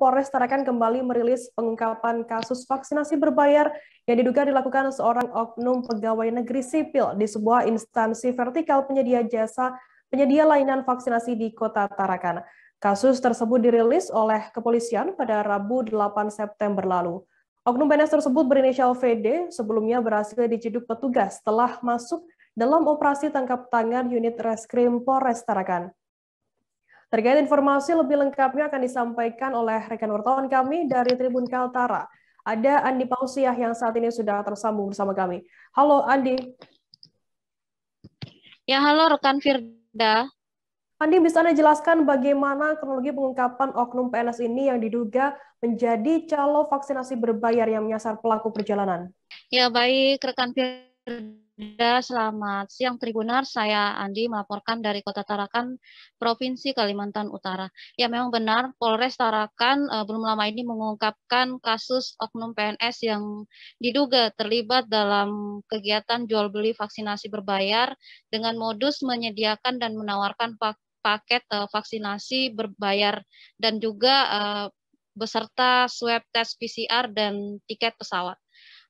Polres Tarakan kembali merilis pengungkapan kasus vaksinasi berbayar yang diduga dilakukan seorang oknum pegawai negeri sipil di sebuah instansi vertikal penyedia jasa penyedia layanan vaksinasi di Kota Tarakan. Kasus tersebut dirilis oleh kepolisian pada Rabu 8 September lalu. Oknum PNS tersebut berinisial VD sebelumnya berhasil diciduk petugas setelah masuk dalam operasi tangkap tangan unit reskrim Polres Tarakan. Terkait informasi lebih lengkapnya akan disampaikan oleh rekan wartawan kami dari Tribun Kaltara. Ada Andi Pausiah yang saat ini sudah tersambung bersama kami. Halo Andi. Ya halo rekan Firda. Andi, bisa Anda jelaskan bagaimana kronologi pengungkapan oknum PNS ini yang diduga menjadi calo vaksinasi berbayar yang menyasar pelaku perjalanan? Ya, baik rekan Firda. Ya, selamat siang Tribunar. Saya Andi melaporkan dari Kota Tarakan, Provinsi Kalimantan Utara. Ya, memang benar Polres Tarakan uh, belum lama ini mengungkapkan kasus oknum PNS yang diduga terlibat dalam kegiatan jual beli vaksinasi berbayar dengan modus menyediakan dan menawarkan paket uh, vaksinasi berbayar dan juga uh, beserta swab tes PCR dan tiket pesawat.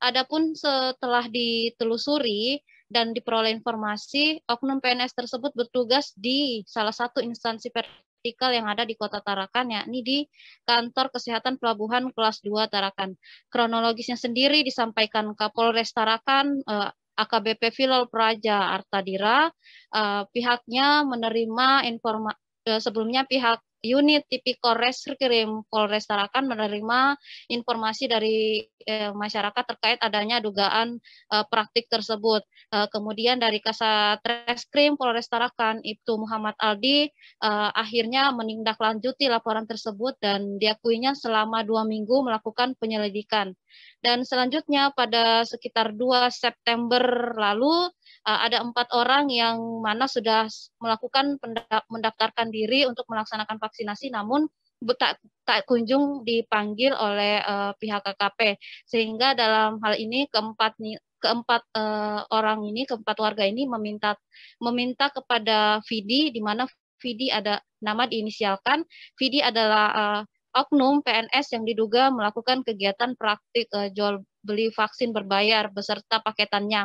Adapun setelah ditelusuri dan diperoleh informasi, oknum PNS tersebut bertugas di salah satu instansi vertikal yang ada di Kota Tarakan, yakni di Kantor Kesehatan Pelabuhan Kelas 2 Tarakan. Kronologisnya sendiri disampaikan Kapolres Tarakan eh, AKBP Filol Praja Artadira, eh, pihaknya menerima informasi eh, sebelumnya pihak unit tipikor reskrim Polres Tarakan menerima informasi dari eh, masyarakat terkait adanya dugaan eh, praktik tersebut. Eh, kemudian dari Kasat Reskrim Polres Tarakan Ibtu Muhammad Aldi eh, akhirnya menindaklanjuti laporan tersebut dan diakuinya selama dua minggu melakukan penyelidikan. Dan selanjutnya pada sekitar 2 September lalu Eh, ada empat orang yang mana sudah melakukan mendaftarkan diri untuk melaksanakan vaksinasi namun tak, tak kunjung dipanggil oleh uh, pihak KKP sehingga dalam hal ini keempat keempat uh, orang ini keempat warga ini meminta meminta kepada Vidi di mana Vidi ada nama diinisialkan Vidi adalah uh, oknum PNS yang diduga melakukan kegiatan praktik uh, jual beli vaksin berbayar beserta paketannya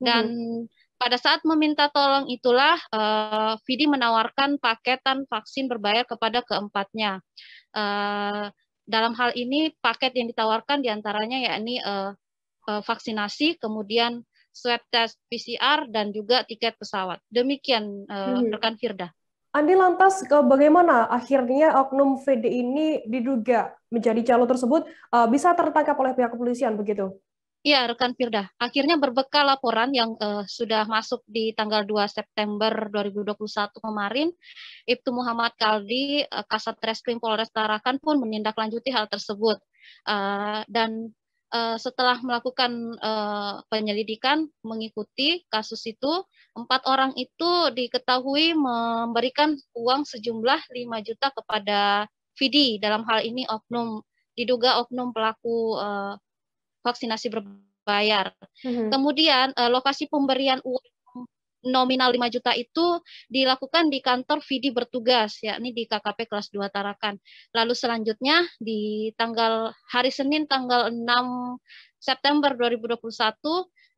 dan hmm. pada saat meminta tolong itulah uh, Vidi menawarkan paketan vaksin berbayar kepada keempatnya. Uh, dalam hal ini paket yang ditawarkan diantaranya yakni uh, uh, vaksinasi, kemudian swab test PCR dan juga tiket pesawat. Demikian uh, hmm. rekan Firda. Andi lantas ke bagaimana akhirnya oknum VD ini diduga menjadi calo tersebut bisa tertangkap oleh pihak kepolisian begitu? Iya, rekan Firda. Akhirnya berbekal laporan yang uh, sudah masuk di tanggal 2 September 2021 kemarin, Ibtu Muhammad Kaldi, uh, Kasat Reskrim Polres Tarakan pun menindaklanjuti hal tersebut. Uh, dan uh, setelah melakukan uh, penyelidikan mengikuti kasus itu, empat orang itu diketahui memberikan uang sejumlah 5 juta kepada Vidi dalam hal ini oknum diduga oknum pelaku uh, vaksinasi berbayar. Mm-hmm. Kemudian uh, lokasi pemberian uang nominal 5 juta itu dilakukan di kantor Vidi bertugas, yakni di KKP kelas 2 Tarakan. Lalu selanjutnya di tanggal hari Senin tanggal 6 September 2021 uh,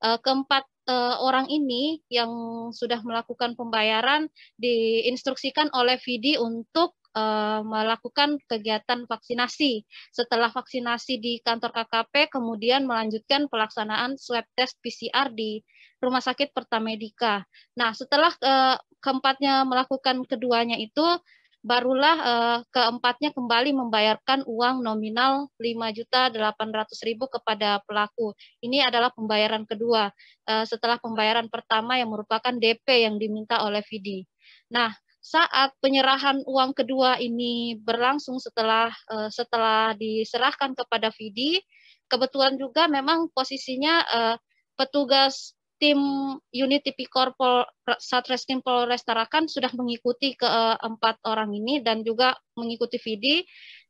eh, keempat eh, orang ini yang sudah melakukan pembayaran diinstruksikan oleh Vidi untuk uh, melakukan kegiatan vaksinasi. Setelah vaksinasi di kantor KKP, kemudian melanjutkan pelaksanaan swab test PCR di Rumah Sakit Pertamedika. Nah, setelah uh, keempatnya melakukan keduanya itu, barulah uh, keempatnya kembali membayarkan uang nominal 5.800.000 kepada pelaku. Ini adalah pembayaran kedua uh, setelah pembayaran pertama yang merupakan DP yang diminta oleh Vidi. Nah, saat penyerahan uang kedua ini berlangsung setelah uh, setelah diserahkan kepada Vidi, kebetulan juga memang posisinya uh, petugas tim unit tipikor Pol, Satreskrim Polres Tarakan sudah mengikuti keempat eh, orang ini dan juga mengikuti Vidi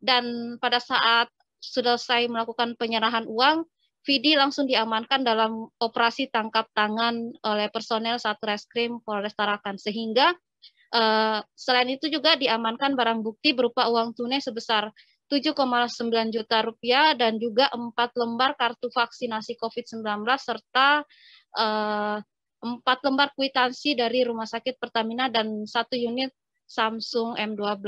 dan pada saat sudah selesai melakukan penyerahan uang Vidi langsung diamankan dalam operasi tangkap tangan oleh personel Satreskrim Polres Tarakan sehingga Eh, selain itu juga diamankan barang bukti berupa uang tunai sebesar 7,9 juta rupiah dan juga empat lembar kartu vaksinasi COVID-19 serta eh, empat lembar kwitansi dari Rumah Sakit Pertamina dan satu unit Samsung M12.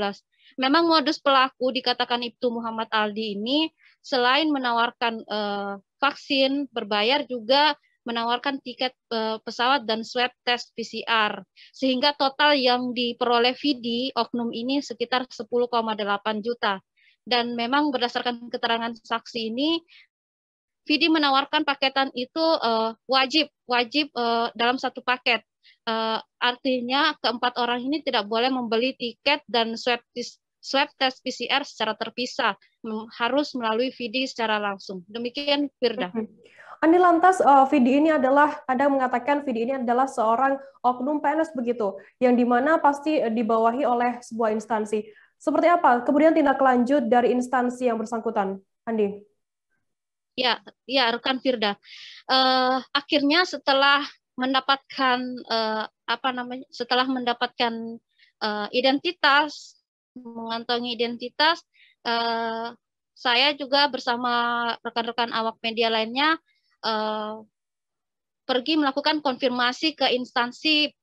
Memang modus pelaku dikatakan Ibtu Muhammad Aldi ini selain menawarkan uh, vaksin berbayar juga menawarkan tiket eh, pesawat dan swab test PCR sehingga total yang diperoleh Vidi oknum ini sekitar 10,8 juta dan memang berdasarkan keterangan saksi ini Vidi menawarkan paketan itu eh, wajib wajib eh, dalam satu paket artinya keempat orang ini tidak boleh membeli tiket dan swab test swab tes PCR secara terpisah harus melalui Vidi secara langsung demikian Firda. Mm-hmm. Andi lantas uh, eh, Vidi ini adalah ada mengatakan Vidi ini adalah seorang oknum PNS begitu, yang dimana pasti eh, dibawahi oleh sebuah instansi. Seperti apa kemudian tindak lanjut dari instansi yang bersangkutan, Andi? Ya, ya rekan Firda. Uh, akhirnya setelah mendapatkan uh, apa namanya, setelah mendapatkan uh, identitas, mengantongi identitas, uh, saya juga bersama rekan-rekan awak media lainnya Eh, pergi melakukan konfirmasi ke instansi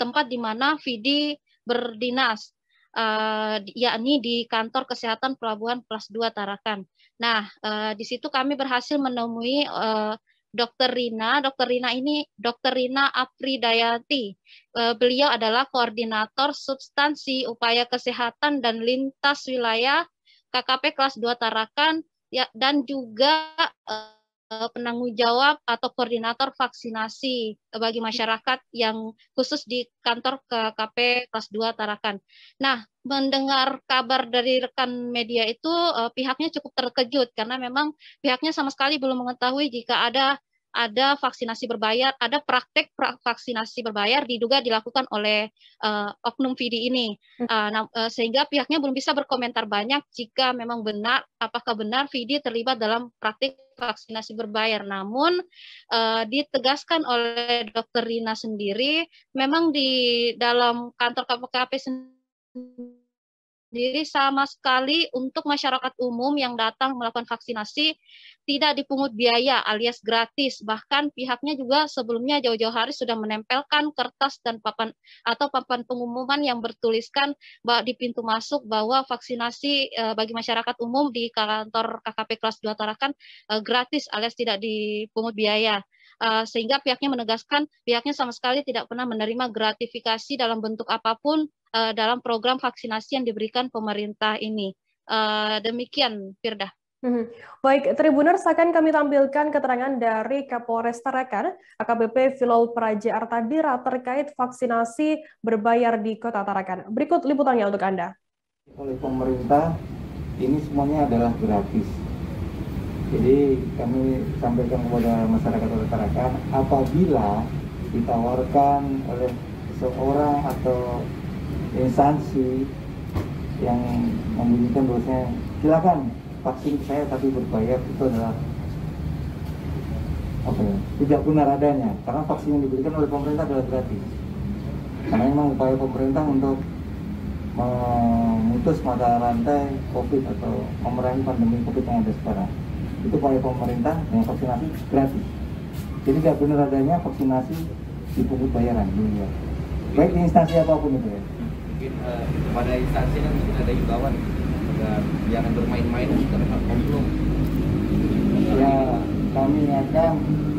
tempat di mana Vidi berdinas, uh, yakni di kantor kesehatan Pelabuhan kelas 2 Tarakan. Nah, uh, di situ kami berhasil menemui uh, Dr. Rina. Dokter Rina ini Dokter Rina Apridayati. Uh, beliau adalah koordinator substansi upaya kesehatan dan lintas wilayah KKP kelas 2 Tarakan ya, dan juga uh, Eh, penanggung jawab atau koordinator vaksinasi eh, bagi masyarakat yang khusus di kantor ke KKP kelas 2 Tarakan. Nah, mendengar kabar dari rekan media itu eh, pihaknya cukup terkejut karena memang pihaknya sama sekali belum mengetahui jika ada ada vaksinasi berbayar, ada praktek pra vaksinasi berbayar diduga dilakukan oleh uh, oknum Vidi ini, uh, nah, uh, sehingga pihaknya belum bisa berkomentar banyak jika memang benar apakah benar Vidi terlibat dalam praktik vaksinasi berbayar. Namun uh, ditegaskan oleh Dokter Rina sendiri, memang di dalam kantor KPKP sendiri sendiri sama sekali untuk masyarakat umum yang datang melakukan vaksinasi tidak dipungut biaya alias gratis. Bahkan pihaknya juga sebelumnya jauh-jauh hari sudah menempelkan kertas dan papan atau papan pengumuman yang bertuliskan di pintu masuk bahwa vaksinasi e, bagi masyarakat umum di kantor KKP kelas 2 Tarakan e, gratis alias tidak dipungut biaya. E, sehingga pihaknya menegaskan pihaknya sama sekali tidak pernah menerima gratifikasi dalam bentuk apapun uh, dalam program vaksinasi yang diberikan pemerintah ini. Uh, demikian, Firda. Hmm. Baik, Tribuners akan kami tampilkan keterangan dari Kapolres Tarakan, AKBP Filol Praja Artadira terkait vaksinasi berbayar di Kota Tarakan. Berikut liputannya untuk Anda. Oleh pemerintah, ini semuanya adalah gratis. Jadi kami sampaikan kepada masyarakat Kota Tarakan, apabila ditawarkan oleh seorang atau instansi yang membunyikan bahwasanya silakan vaksin saya tapi berbayar itu adalah apa ya, tidak benar adanya karena vaksin yang diberikan oleh pemerintah adalah gratis karena memang upaya pemerintah untuk memutus mata rantai covid atau memerangi pandemi covid yang ada sekarang itu upaya pemerintah dengan vaksinasi gratis jadi tidak benar adanya vaksinasi dipungut bayaran baik di instansi apapun itu ya mungkin uh, pada instansi kan mungkin ada imbauan agar jangan bermain-main terhadap komplot ya kami akan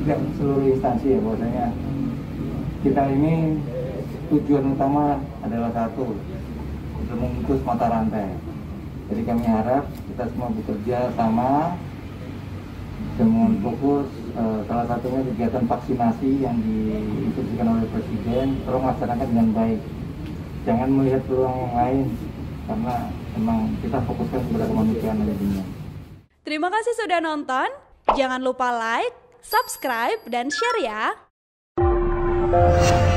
tidak seluruh instansi ya bahwasanya kita ini tujuan utama adalah satu untuk memutus mata rantai jadi kami harap kita semua bekerja sama dengan fokus uh, salah satunya kegiatan vaksinasi yang diinstruksikan oleh Presiden terus melaksanakan dengan baik jangan melihat peluang yang lain karena memang kita fokuskan kepada kemanusiaan dan dunia. Terima kasih sudah nonton. Jangan lupa like, subscribe, dan share ya.